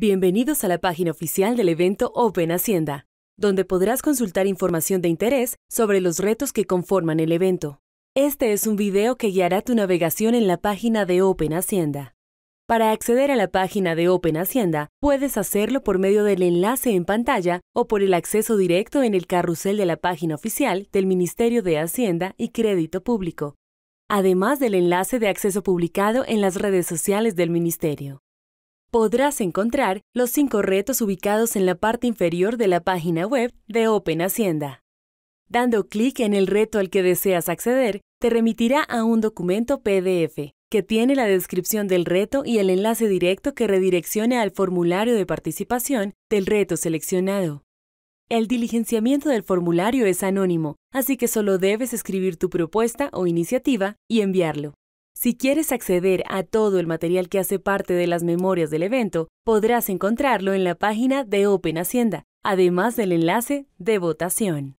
Bienvenidos a la página oficial del evento Open Hacienda, donde podrás consultar información de interés sobre los retos que conforman el evento. Este es un video que guiará tu navegación en la página de Open Hacienda. Para acceder a la página de Open Hacienda, puedes hacerlo por medio del enlace en pantalla o por el acceso directo en el carrusel de la página oficial del Ministerio de Hacienda y Crédito Público, además del enlace de acceso publicado en las redes sociales del Ministerio podrás encontrar los cinco retos ubicados en la parte inferior de la página web de Open Hacienda. Dando clic en el reto al que deseas acceder, te remitirá a un documento PDF que tiene la descripción del reto y el enlace directo que redireccione al formulario de participación del reto seleccionado. El diligenciamiento del formulario es anónimo, así que solo debes escribir tu propuesta o iniciativa y enviarlo. Si quieres acceder a todo el material que hace parte de las memorias del evento, podrás encontrarlo en la página de Open Hacienda, además del enlace de votación.